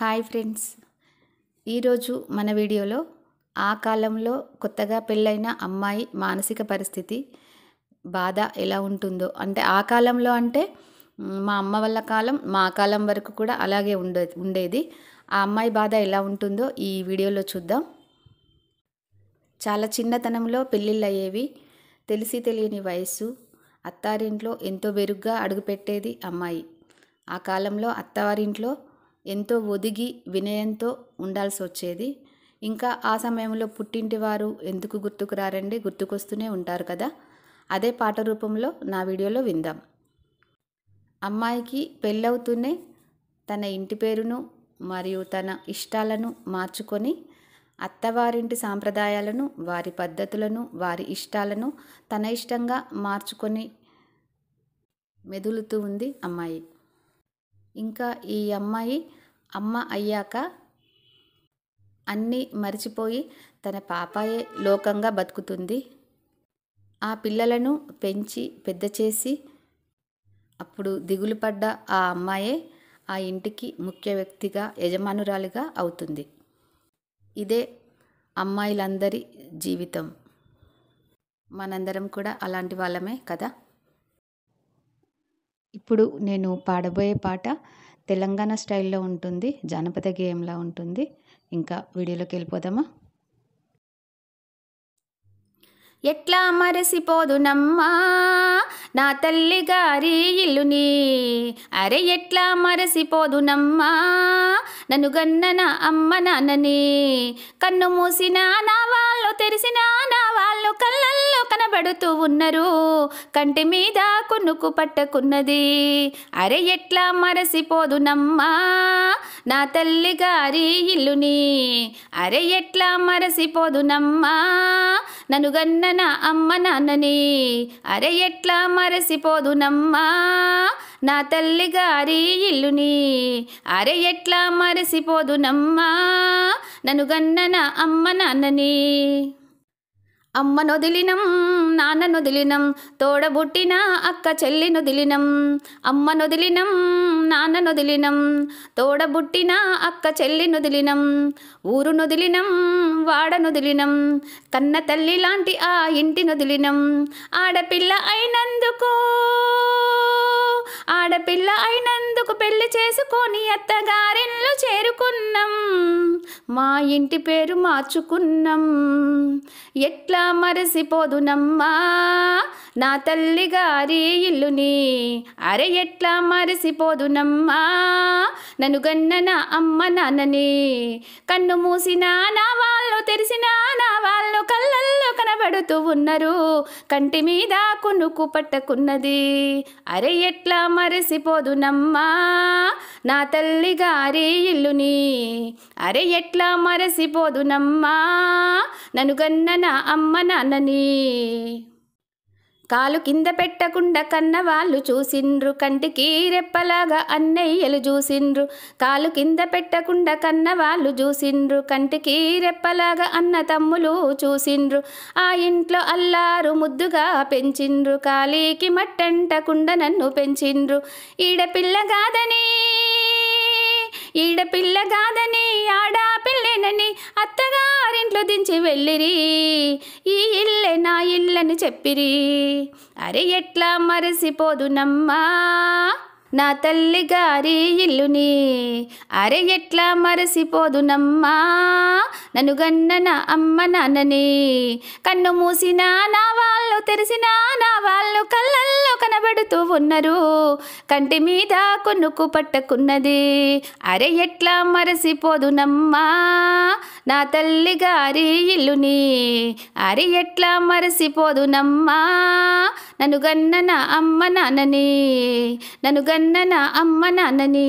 hi friends ఈరోజు మన వీడియోలో ఆ కాలంలో కొత్తగా పెళ్ళైన అమ్మాయి మానసిక పరిస్థితి బాధ ఎలా ఉంటుందో అంటే ఆ కాలంలో అంటే మా అమ్మ వాళ్ళ కాలం మా కాలం వరకు కూడా అలాగే ఉండే ఉండేది ఆ అమ్మాయి బాధ ఎలా ఉంటుందో ఈ వీడియోలో చూద్దాం చాలా చిన్నతనంలో పెళ్ళిళ్ళు అయ్యేవి తెలిసి తెలియని వయస్సు అత్తారింట్లో ఎంతో బెరుగ్గా అడుగుపెట్టేది అమ్మాయి ఆ కాలంలో అత్తవారింట్లో ఎంతో ఒదిగి వినయంతో ఉండాల్సి వచ్చేది ఇంకా ఆ సమయంలో పుట్టింటి వారు ఎందుకు గుర్తుకు రారండి గుర్తుకొస్తూనే ఉంటారు కదా అదే పాట రూపంలో నా వీడియోలో విందాం అమ్మాయికి పెళ్ళవుతూనే తన ఇంటి పేరును మరియు తన ఇష్టాలను మార్చుకొని అత్తవారింటి సాంప్రదాయాలను వారి పద్ధతులను వారి ఇష్టాలను తన ఇష్టంగా మార్చుకొని మెదులుతూ ఉంది అమ్మాయి ఇంకా ఈ అమ్మాయి అమ్మ అయ్యాక అన్నీ మరిచిపోయి తన పాపాయే లోకంగా బతుకుతుంది ఆ పిల్లలను పెంచి పెద్ద చేసి అప్పుడు దిగులు పడ్డ ఆ అమ్మాయే ఆ ఇంటికి ముఖ్య వ్యక్తిగా యజమానురాలిగా అవుతుంది ఇదే అమ్మాయిలందరి జీవితం మనందరం కూడా అలాంటి వాళ్ళమే కదా ఇప్పుడు నేను పాడబోయే పాట తెలంగాణ స్టైల్లో ఉంటుంది జానపద గేయంలా ఉంటుంది ఇంకా వీడియోలోకి వెళ్ళిపోదామా ఎట్లా మరసిపోదు నమ్మా నా తల్లి గారి ఇల్లుని అరే ఎట్లా మరసిపోదు నమ్మా నన్ను గన్న నా అమ్మ నాన్నని కన్ను మూసినా నా వాళ్ళు తెరిసిన నా వాళ్ళు కల్ పడుతూ ఉన్నారు కంటి మీద కొనుకు పట్టుకున్నది అరే ఎట్లా మరసిపోదునమ్మా నా తల్లి గారి ఇల్లుని అరే ఎట్లా మరసిపోదునమ్మా నన్ను గన్న నా అమ్మ నాన్నని అరే ఎట్లా మరసిపోదునమ్మా నా తల్లి గారి ఇల్లుని అరే ఎట్లా మరసిపోదునమ్మా నన్ను గన్న నా అమ్మ నాన్నని అమ్మ నొదిలినం నాన్న నొదిలినం తోడబుట్టిన అక్క చెల్లి నొదిలినం చెల్లినొదిలినం అమ్మనొదిలినం నాన్ననొదిలినం తోడబుట్టిన అక్క చెల్లినొదిలినం ఊరునొదిలినం వాడనొదిలినం కన్న తల్లి లాంటి ఆ ఇంటి నొదిలినం ఆడపిల్ల అయినందుకో ఆడపిల్ల అయినందుకు కొడుకు పెళ్లి చేసుకొని అత్తగారిల్లు చేరుకున్నాం మా ఇంటి పేరు మార్చుకున్నాం ఎట్లా మరసిపోదునమ్మా నా తల్లి గారి ఇల్లుని అరే ఎట్లా మరసిపోదునమ్మా నన్ను గన్న నా అమ్మ నాన్నని కన్ను మూసినా నా వాళ్ళు తెరిసినా నా వాళ్ళు పడుతూ ఉన్నారు కంటి మీద కొనుక్కు పట్టుకున్నది అరే ఎట్లా మరసిపోదునమ్మా నా తల్లి గారి ఇల్లుని అరే ఎట్లా మరసిపోదునమ్మా నన్ను కన్న నా అమ్మ నాన్నని కాలు కింద పెట్టకుండా వాళ్ళు చూసిండ్రు కంటికి రెప్పలాగా అన్నయ్యలు చూసిండ్రు కాలు కింద పెట్టకుండా వాళ్ళు చూసిండ్రు కంటికి రెప్పలాగా అన్న తమ్ములు చూసిండ్రు ఆ ఇంట్లో అల్లారు ముద్దుగా పెంచిండ్రు కాలికి మట్టంటకుండా నన్ను పెంచిండ్రు ఈడపిల్ల కాదని ఈడపిల్ల కాదని ఆడా పిల్లెన నుంచి వెళ్ళిరి ఈ ఇల్లే నా ఇల్లని చెప్పిరి అరే ఎట్లా మరసిపోదునమ్మా నా తల్లి గారి ఇల్లుని అరే ఎట్లా మరసిపోదునమ్మా నన్ను గన్న నా అమ్మ నాన్నని కన్ను మూసినా నా వాళ్ళు తెరిసిన నా వాళ్ళు కళ్ళల్లో కనబడుతూ ఉన్నారు కంటి మీద కొనుక్కు పట్టుకున్నది అరే ఎట్లా మరసిపోదునమ్మా నా తల్లి గారి ఇల్లుని అరే ఎట్లా మరసిపోదునమ్మా నన్ను గన్న నా అమ్మ నాన్నని నన్ను గన్న కన్నన అమ్మ నాన్ననే